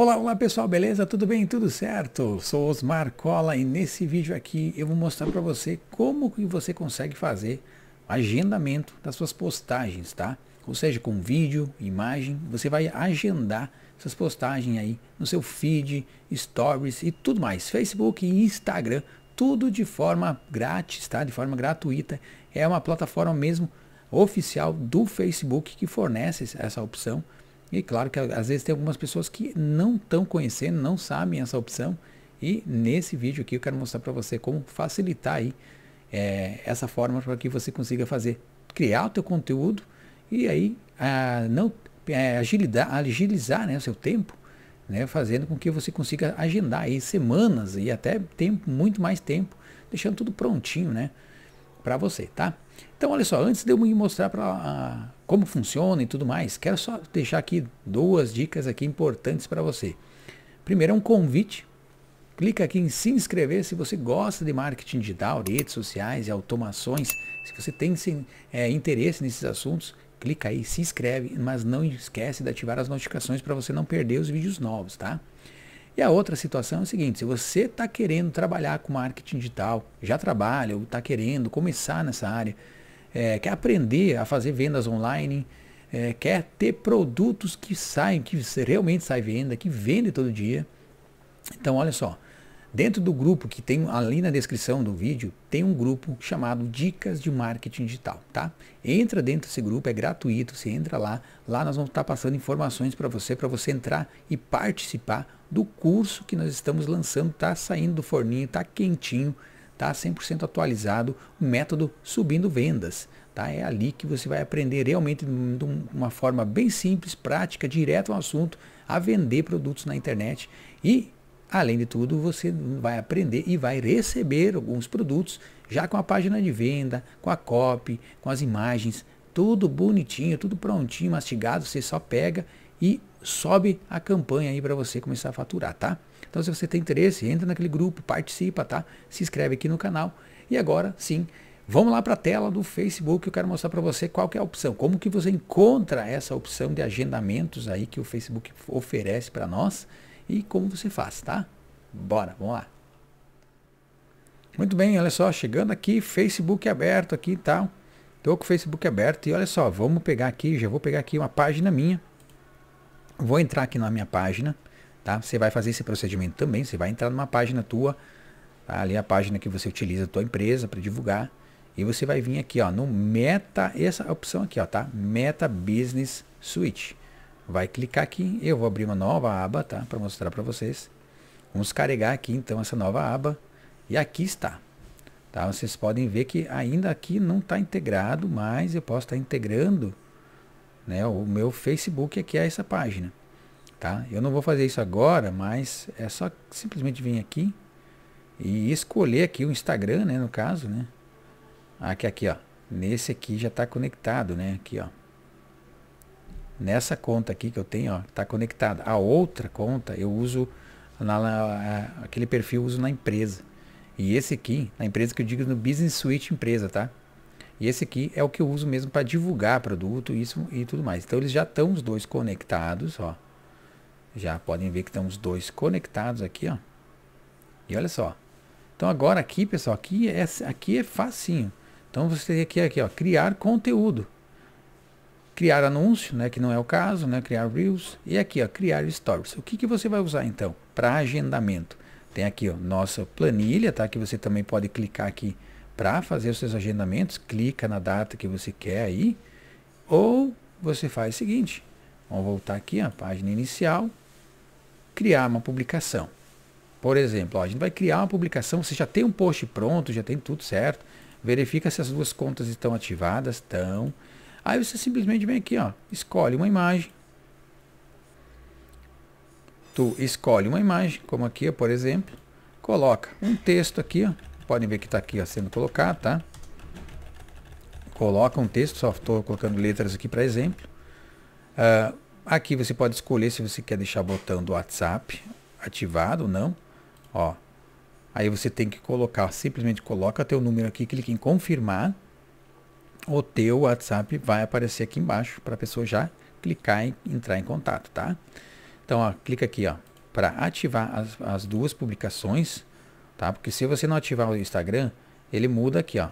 Olá, olá pessoal, beleza? Tudo bem? Tudo certo? Sou Osmar Cola e nesse vídeo aqui eu vou mostrar para você como que você consegue fazer agendamento das suas postagens, tá? Ou seja, com vídeo, imagem, você vai agendar essas postagens aí no seu feed, stories e tudo mais, Facebook e Instagram, tudo de forma grátis, tá? De forma gratuita. É uma plataforma mesmo oficial do Facebook que fornece essa opção e claro que às vezes tem algumas pessoas que não estão conhecendo, não sabem essa opção. E nesse vídeo aqui eu quero mostrar para você como facilitar aí é, essa forma para que você consiga fazer, criar o teu conteúdo e aí a, ah, não, a, é, agilidade, agilizar né, o seu tempo, né, fazendo com que você consiga agendar aí semanas e até tempo, muito mais tempo, deixando tudo prontinho né, para você, tá? Então, olha só, antes de eu me mostrar para ah, como funciona e tudo mais, quero só deixar aqui duas dicas aqui importantes para você. Primeiro é um convite. Clica aqui em se inscrever se você gosta de marketing digital, redes sociais e automações. Se você tem sim, é, interesse nesses assuntos, clica aí, se inscreve, mas não esquece de ativar as notificações para você não perder os vídeos novos, tá? E a outra situação é o seguinte: se você está querendo trabalhar com marketing digital, já trabalha ou está querendo começar nessa área, é, quer aprender a fazer vendas online, é, quer ter produtos que saem, que realmente sai venda, que vende todo dia. Então, olha só, Dentro do grupo que tem ali na descrição do vídeo, tem um grupo chamado Dicas de Marketing Digital, tá? Entra dentro desse grupo, é gratuito, você entra lá, lá nós vamos estar passando informações para você, para você entrar e participar do curso que nós estamos lançando, tá saindo do forninho, tá quentinho, tá 100% atualizado, o método subindo vendas, tá? É ali que você vai aprender realmente de uma forma bem simples, prática, direto ao assunto, a vender produtos na internet e Além de tudo, você vai aprender e vai receber alguns produtos já com a página de venda, com a copy, com as imagens, tudo bonitinho, tudo prontinho, mastigado, você só pega e sobe a campanha aí para você começar a faturar, tá? Então se você tem interesse, entra naquele grupo, participa, tá? Se inscreve aqui no canal. E agora, sim, vamos lá para a tela do Facebook, eu quero mostrar para você qual que é a opção, como que você encontra essa opção de agendamentos aí que o Facebook oferece para nós e como você faz, tá? Bora, vamos lá. Muito bem, olha só, chegando aqui, Facebook aberto aqui e tá? tal. Tô com o Facebook aberto e olha só, vamos pegar aqui, já vou pegar aqui uma página minha. Vou entrar aqui na minha página, tá? Você vai fazer esse procedimento também, você vai entrar numa página tua, tá? ali a página que você utiliza a tua empresa para divulgar. E você vai vir aqui, ó, no Meta, essa é opção aqui, ó, tá? Meta Business Suite vai clicar aqui. Eu vou abrir uma nova aba, tá? Para mostrar para vocês. Vamos carregar aqui então essa nova aba. E aqui está. Tá? Vocês podem ver que ainda aqui não está integrado, mas eu posso estar tá integrando né, o meu Facebook aqui a essa página. Tá? Eu não vou fazer isso agora, mas é só simplesmente vir aqui e escolher aqui o Instagram, né, no caso, né? Aqui, ah, aqui, ó. Nesse aqui já está conectado, né? Aqui, ó nessa conta aqui que eu tenho, ó, tá conectada. A outra conta eu uso na, na, aquele perfil eu uso na empresa. E esse aqui, na empresa que eu digo no Business Suite empresa, tá? E esse aqui é o que eu uso mesmo para divulgar produto isso e tudo mais. Então eles já estão os dois conectados, ó. Já podem ver que estão os dois conectados aqui, ó. E olha só. Então agora aqui, pessoal, aqui é aqui é facinho. Então você tem aqui aqui, ó, criar conteúdo criar anúncio, né, que não é o caso, né, criar Reels, e aqui, ó, criar Stories. O que, que você vai usar então para agendamento? Tem aqui, ó, nossa planilha, tá, que você também pode clicar aqui para fazer os seus agendamentos, clica na data que você quer aí, ou você faz o seguinte, vamos voltar aqui, a página inicial, criar uma publicação. Por exemplo, ó, a gente vai criar uma publicação, você já tem um post pronto, já tem tudo certo, verifica se as duas contas estão ativadas, estão Aí você simplesmente vem aqui, ó, escolhe uma imagem. Tu escolhe uma imagem, como aqui, ó, por exemplo, coloca um texto aqui, ó. Podem ver que está aqui ó, sendo colocado, tá? Coloca um texto, só estou colocando letras aqui para exemplo. Uh, aqui você pode escolher se você quer deixar o botão do WhatsApp ativado ou não. Ó, aí você tem que colocar, simplesmente coloca teu número aqui, clique em confirmar o teu WhatsApp vai aparecer aqui embaixo para a pessoa já clicar e entrar em contato, tá? Então, ó, clica aqui, ó, para ativar as, as duas publicações, tá? Porque se você não ativar o Instagram, ele muda aqui, ó,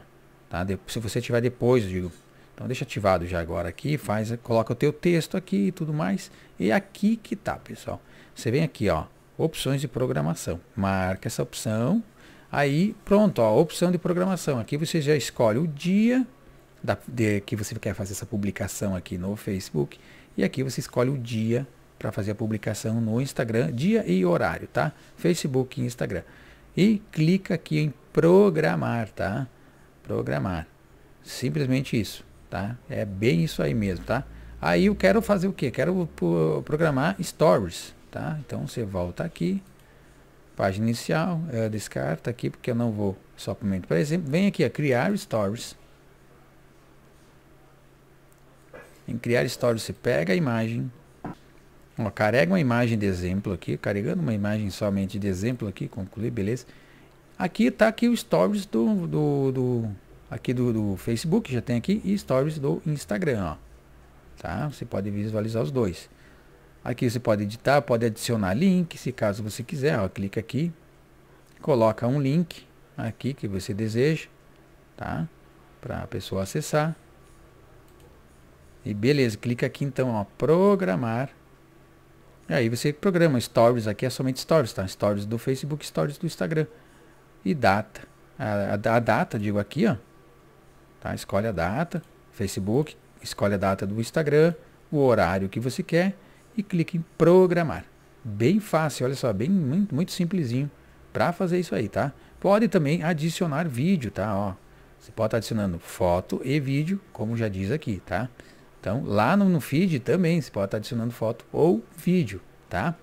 tá? De, se você ativar depois, eu digo. Então, deixa ativado já agora aqui, faz, coloca o teu texto aqui e tudo mais. E é aqui que tá, pessoal. Você vem aqui, ó, opções de programação. Marca essa opção. Aí, pronto, ó, opção de programação. Aqui você já escolhe o dia, da, de, que você quer fazer essa publicação aqui no Facebook. E aqui você escolhe o dia para fazer a publicação no Instagram, dia e horário, tá? Facebook e Instagram. E clica aqui em programar, tá? Programar. Simplesmente isso, tá? É bem isso aí mesmo, tá? Aí eu quero fazer o quê? Quero programar stories, tá? Então você volta aqui, página inicial, eh, descarta aqui porque eu não vou só para o exemplo. Vem aqui, a criar stories. Em criar stories, você pega a imagem. Ó, carrega uma imagem de exemplo aqui. Carregando uma imagem somente de exemplo aqui. Concluir, beleza. Aqui tá aqui o stories do, do, do aqui do, do, Facebook. Já tem aqui. E stories do Instagram, ó. Tá? Você pode visualizar os dois. Aqui você pode editar, pode adicionar link, se caso você quiser. Ó, clica aqui. Coloca um link aqui que você deseja. Tá? Para a pessoa acessar e beleza, clica aqui então, ó, programar. E aí você programa stories, aqui é somente stories, tá? Stories do Facebook, stories do Instagram. E data. A, a, a data, digo aqui, ó. Tá? Escolhe a data, Facebook, escolhe a data do Instagram, o horário que você quer e clique em programar. Bem fácil, olha só, bem muito, muito simplesinho para fazer isso aí, tá? Pode também adicionar vídeo, tá? Ó, você pode estar adicionando foto e vídeo, como já diz aqui, tá? Então, lá no, no feed também, você pode estar adicionando foto ou vídeo, tá?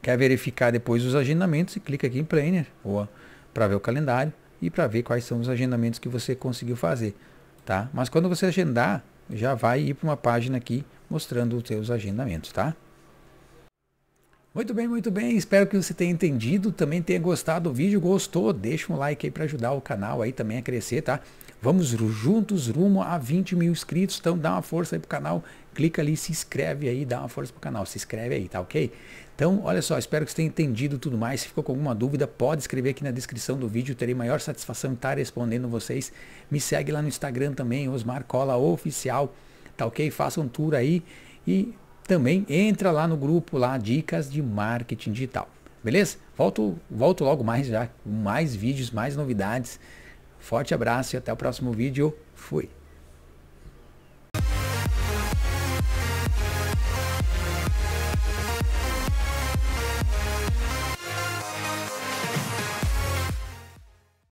Quer verificar depois os agendamentos? Clica aqui em Planner ou para ver o calendário e para ver quais são os agendamentos que você conseguiu fazer, tá? Mas quando você agendar, já vai ir para uma página aqui mostrando os seus agendamentos, tá? Muito bem, muito bem. Espero que você tenha entendido, também tenha gostado do vídeo. Gostou? Deixa um like aí para ajudar o canal aí também a crescer, tá? Vamos juntos rumo a 20 mil inscritos. Então dá uma força aí pro canal. Clica ali, se inscreve aí, dá uma força pro canal. Se inscreve aí, tá ok? Então, olha só, espero que você tenha entendido tudo mais. Se ficou com alguma dúvida, pode escrever aqui na descrição do vídeo. Terei maior satisfação em estar tá respondendo vocês. Me segue lá no Instagram também, Osmar Cola Oficial, tá ok? Faça um tour aí e também entra lá no grupo lá dicas de marketing digital. Beleza? Volto, volto logo mais já, mais vídeos, mais novidades. Forte abraço e até o próximo vídeo. Fui.